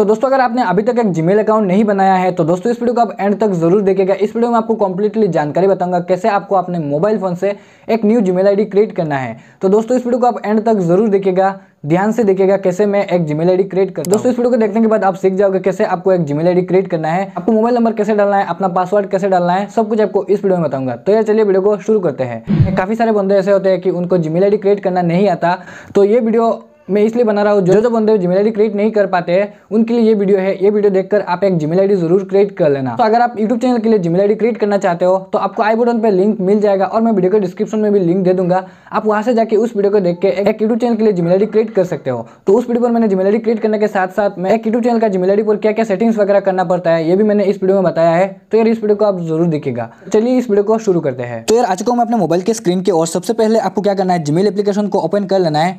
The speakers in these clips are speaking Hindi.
सो तो दोस्तों अगर आपने अभी तक एक जीमेल अकाउंट नहीं बनाया है तो दोस्तों इस वीडियो को आप एंड तक जरूर देखेगा इस वीडियो में आपको कंप्लीटली जानकारी बताऊंगा कैसे आपको अपने मोबाइल फोन से एक न्यू जीमेल आईडी क्रिएट करना है तो दोस्तों इस वीडियो को आप एंड तक जरूर देखेगा ध्यान से देखेगा कैसे मैं एक जीमेल आईडी क्रिएट कर दोस्तों इस वीडियो को देखने के बाद आप सीख जाओगे कैसे आपको एक जीमेल आईडी क्रिएट करना है आपको मोबाइल नंबर कैसे डालना है अपना पासवर्ड कैसे डालना है सब कुछ आपको इस वीडियो में बताऊंगा तो यार चलिए वीडियो को शुरू करते हैं काफी सारे बंदे ऐसे होते हैं कि उनको जीमेल आईडी क्रिएट करना नहीं आता तो ये वीडियो मैं इसलिए बना रहा हूँ जो जो बंदे जिमेल आई क्रिएट नहीं कर पाते हैं उनके लिए ये वीडियो है ये वीडियो देखकर आप एक जिमेल आई जरूर क्रिएट कर लेना तो अगर आप यूट्यूब चैनल के लिए जिमेल आई क्रिएट करना चाहते हो तो आपको आई बटन पर लिंक मिल जाएगा और मैं वीडियो के डिस्क्रिप्शन में भी लिंक दे दूंगा आप वहाँ से जाकर उस वीडियो को देख के एक यूट्यूब चैनल के लिए जिमेल आई क्रिएट कर सकते हो तो उस वीडियो पर मैंने जिमेल आई क्रिएट करने के साथ साथ मैं एक यूट्यूब चैनल का जिमेल आई पर क्या क्या सेटिंग्स वगैरह करना पड़ता है ये भी मैंने इस वीडियो में बताया है तो यार इस वीडियो को आप जरूर देखेगा चलिए इस वीडियो को शुरू करते हैं तो यार आज को मैं अपने मोबाइल के स्क्रीन के और सबसे पहले आपको क्या करना है जिमेल एप्लीकेशन को ओपन कर लेना है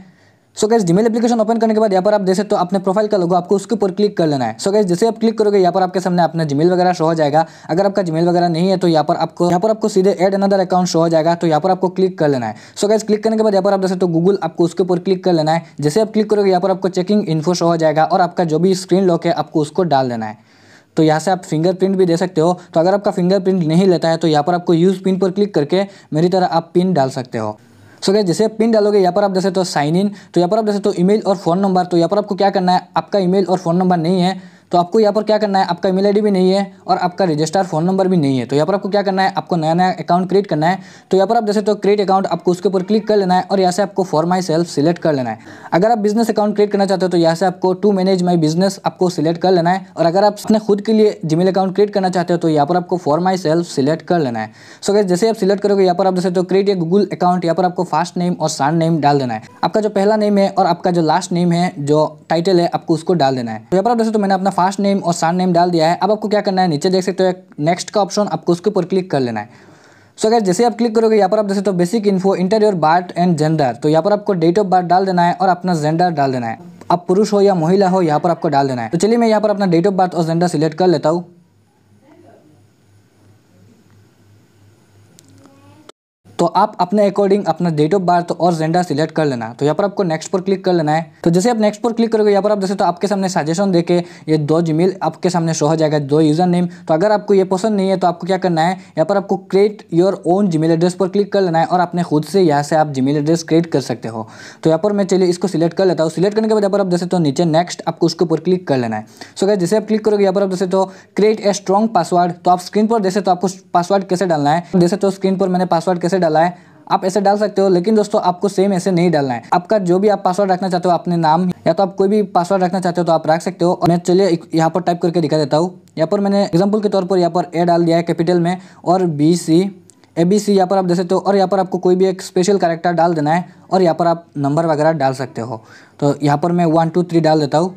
so guys Gmail application open करने के बाद यहाँ पर आप देख सकते हो तो अपने प्रोफाइल का लोगो आपको उसके ऊपर क्लिक कर लेना है सो गैस जैसे आप क्लिक करोगे यहाँ पर आपके सामने अपना जीमेल वगैरह शो हो जाएगा अगर आपका जीमेल वगैरह नहीं है तो यहाँ पर आपको यहाँ पर आपको सीधे एड अनदर अकाउंट शो हो जाएगा तो यहाँ पर आपको क्लिक कर लेना है सो गैस क्लिक करने के बाद यहाँ पर आप देख सकते हो तो गूगल आपको उसके ऊपर क्लिक कर लेना है जैसे आप क्लिक करोगे यहाँ पर आपको चेकिंग इन्फो शो हो जाएगा और आपका जो भी स्क्रीन लॉक है आपको उसको डाल देना है तो यहाँ से आप फिंगरप्रिंट भी दे सकते हो तो अगर आपका फिंगरप्रिंट नहीं लेता है तो यहाँ पर आपको यूज़ पिन पर क्लिक करके मेरी तरह आप पिन डाल सकते हो सो गए जैसे पिन डालोगे यहाँ पर आप जैसे तो साइन इन तो यहाँ पर आप जैसे तो ईमेल और फ़ोन नंबर तो यहाँ पर आपको क्या करना है आपका ईमेल और फ़ोन नंबर नहीं है तो आपको यहाँ पर क्या करना है आपका ईमेल आईडी भी नहीं है और आपका रजिस्टर फ़ोन नंबर भी नहीं है तो यहाँ पर आपको क्या करना है आपको नया नया अकाउंट क्रिएट करना है तो यहाँ पर आप जैसे तो क्रिएट अकाउंट आपको उसके ऊपर क्लिक कर लेना है और यहाँ से आपको फॉर माई सेल्फ सिलेक्ट कर लेना है अगर आप बिजनेस अकाउंट क्रिएट करना चाहते हो तो यहाँ से आपको टू मैनेज माई बिजनेस आपको सिलेक्ट कर लेना है और अगर आप अपने खुद के लिए जीमेल अकाउंट क्रिएट करना चाहते हो तो यहाँ पर आपको फॉर माई सेल्फ सिलेक्ट कर लेना है सो अगर जैसे आप सिलेक्ट करोगे यहाँ पर आप जैसे तो क्रिएट या गूगल अकाउंट यहाँ पर आपको फास्ट नेम और सान नेम डाल देना है आपका जो पहला नेम है और आपका जो लास्ट नेम है जो टाइटल है आपको उसको डाल देना है तो यहाँ पर आप जैसे तो मैंने अपना फर्स्ट नेम और सन नेम डाल दिया है अब आपको क्या करना है नीचे देख सकते हो एक नेक्स्ट का ऑप्शन आपको उसके ऊपर क्लिक कर लेना है सो अगर जैसे आप क्लिक करोगे यहाँ पर आप देख सकते हो बेसिक इन्फो इंटरव्यूर बर्थ एंड जेंडर तो यहाँ पर आपको डेट ऑफ बर्थ डाल देना है और अपना जेंडर डाल देना है आप पुरुष हो या महिला हो यहाँ पर आपको डाल देना है तो चलिए मैं यहाँ पर अपना डेट ऑफ बर्थ और जेंडर सिलेक्ट कर लेता हूँ तो आप अपने अकॉर्डिंग अपना डेट ऑफ बर्थ और जेंडर सिलेक्ट कर लेना तो यहाँ पर आपको नेक्स्ट पर क्लिक कर लेना है तो जैसे आप नेक्स्ट पर क्लिक करोगे यहाँ पर आप जैसे तो आपके सामने सजेशन देके ये दो जीमेल आपके सामने शो हो जाएगा दो यूजर नेम तो अगर आपको ये पसंद नहीं है तो आपको क्या करना है यहाँ पर आपको create your own Gmail address पर क्लिक कर लेना है और अपने खुद से यहाँ से आप जीमेल एड्रेस क्रिएट कर सकते हो तो यहाँ पर मैं चलिए इसको सिलेक्ट कर लेता हूँ सिलेक्ट करने के बाद यहाँ पर आप जैसे तो नीचे नेक्स्ट आपको उसके ऊपर क्लिक कर लेना है सो so, जैसे आप क्लिक करोगे यहाँ पर आप जैसे तो क्रिएट ए स्ट्रॉन्ग पासवर्ड तो आप स्क्रीन पर जैसे तो आपको पासवर्ड कैसे डालना है जैसे तो स्क्रीन पर मैंने पासवर्ड कैसे डाला है आप ऐसे डाल सकते हो लेकिन दोस्तों आपको सेम ऐसे नहीं डालना है आपका जो भी आप पासवर्ड रखना चाहते हो अपने नाम या तो आप कोई भी पासवर्ड रखना चाहते हो तो आप रख सकते हो और मैं चलिए यहाँ पर टाइप करके दिखा देता हूँ यहाँ पर मैंने एग्जाम्पल के तौर पर यहाँ पर ए डाल दिया है कैपिटल में और बी सी ए बी सी यहाँ पर आप दे सकते हो और यहाँ पर आपको कोई भी एक स्पेशल कैरेक्टर डाल देना है और यहाँ पर आप नंबर वगैरह डाल सकते हो तो यहाँ पर मैं वन टू थ्री डाल देता हूँ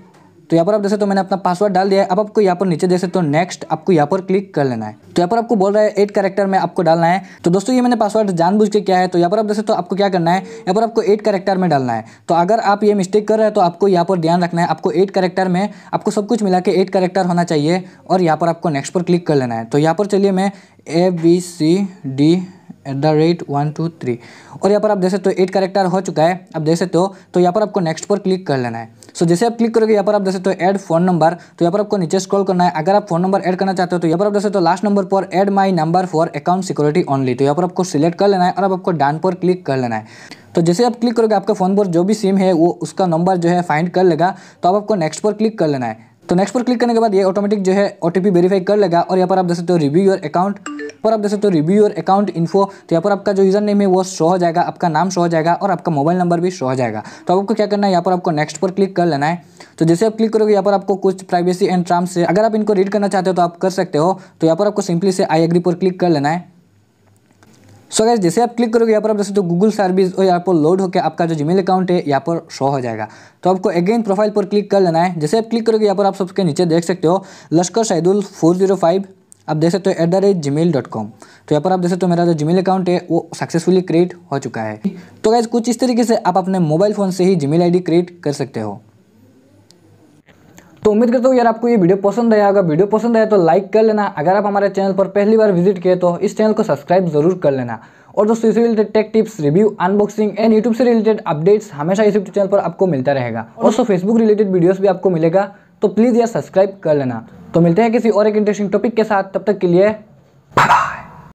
तो यहाँ पर आप देख सकते हो मैंने अपना पासवर्ड डाल दिया है अब आपको यहाँ पर नीचे देख सकते हो नेक्स्ट आपको यहाँ पर क्लिक कर लेना है तो यहाँ पर आपको बोल रहा है एट कैरेक्टर में आपको डालना है तो दोस्तों ये मैंने पासवर्ड जानबूझ के क्या है तो यहाँ पर आप देख सकते हो आपको क्या करना है यहाँ पर आपको एट कैरेक्टर में डालना है तो अगर आप ये मिस्टेक कर रहे हैं तो आपको यहाँ पर ध्यान रखना है आपको एट कैरेक्टर में आपको सब कुछ मिला के एट कैरेक्टर होना चाहिए और यहाँ पर आपको नेक्स्ट पर क्लिक कर लेना है तो यहाँ पर चलिए मैं A B C D at the rate one two three और यहाँ पर आप देख सकते हो एट करेक्टर हो चुका है आप देख सकते हो तो यहाँ पर आपको नेक्स्ट पर क्लिक कर लेना है सो so, जैसे आप क्लिक करोगे यहाँ पर आप देख सकते हो ऐड फोन नंबर तो यहाँ पर आपको नीचे स्क्रॉल करना है अगर आप फोन नंबर ऐड करना चाहते हो तो यहाँ पर आप देख सकते हो लास्ट नंबर पर add my number for account security only तो यहाँ पर आपको सिलेक्ट कर लेना है और आपको डान पर क्लिक कर लेना है तो जैसे आप क्लिक करोगे आपका फ़ोन पर जो भी सिम है वो उसका नंबर जो है फाइंड कर लेगा तो आप आपको नेक्स्ट पर क्लिक कर लेना है तो नेक्स्ट पर क्लिक करने के बाद ये ऑटोमेटिक जो है ओ वेरीफाई कर लेगा और यहाँ पर आप देख सकते हो रिव्यू योर अकाउंट पर आप देख सकते हो रिव्यू योर अकाउंट इन्फो तो यहाँ पर आपका जो यूजर नेम है वो शो हो जाएगा आपका नाम शो हो जाएगा और आपका मोबाइल नंबर भी शो हो जाएगा तो आपको क्या करना है यहाँ पर आपको नेक्स्ट पर क्लिक कर लेना है तो जैसे आप क्लिक करोगे यहाँ पर आपको कुछ प्राइवेसी एंड ट्राम्स है अगर आप इनको रीड करना चाहते हो तो आप कर सकते हो तो यहाँ पर आपको सिंपली से आई एग्री पर क्लिक कर लेना है सो गैस जैसे आप क्लिक करोगे यहाँ पर आप जैसे तो गूगल सर्विस और यहाँ पर लोड होकर आपका जो जीमेल अकाउंट है यहाँ पर शो हो जाएगा तो आपको अगेन प्रोफाइल पर क्लिक कर लेना है जैसे आप क्लिक करोगे यहाँ पर आप सबके नीचे देख सकते हो लश्कर शाहिदुल फोर जीरो फाइव आप देख सकते हो at the rate Gmail dot com तो यहाँ पर आप देख सकते हो मेरा जो जीमेल अकाउंट है वो सक्सेसफुली क्रिएट हो चुका है तो गैस कुछ इस तरीके से आप अपने मोबाइल फ़ोन से ही जीमेल आईडी क्रिएट कर सकते हो तो उम्मीद करता हूँ यार आपको ये वीडियो पसंद आया होगा वीडियो पसंद आया तो लाइक कर लेना अगर आप हमारे चैनल पर पहली बार विजिट किए तो इस चैनल को सब्सक्राइब जरूर कर लेना और दोस्तों इसी related tech tips review unboxing and YouTube से रिलेटेड अपडेट्स हमेशा इस यूट्यूब चैनल पर आपको मिलता रहेगा और दोस्तों फेसबुक रिलेटेड वीडियोज भी आपको मिलेगा तो प्लीज़ यार सब्सक्राइब कर लेना तो मिलते हैं किसी और एक इंटरेस्टिंग टॉपिक के साथ तब तक के लिए बाय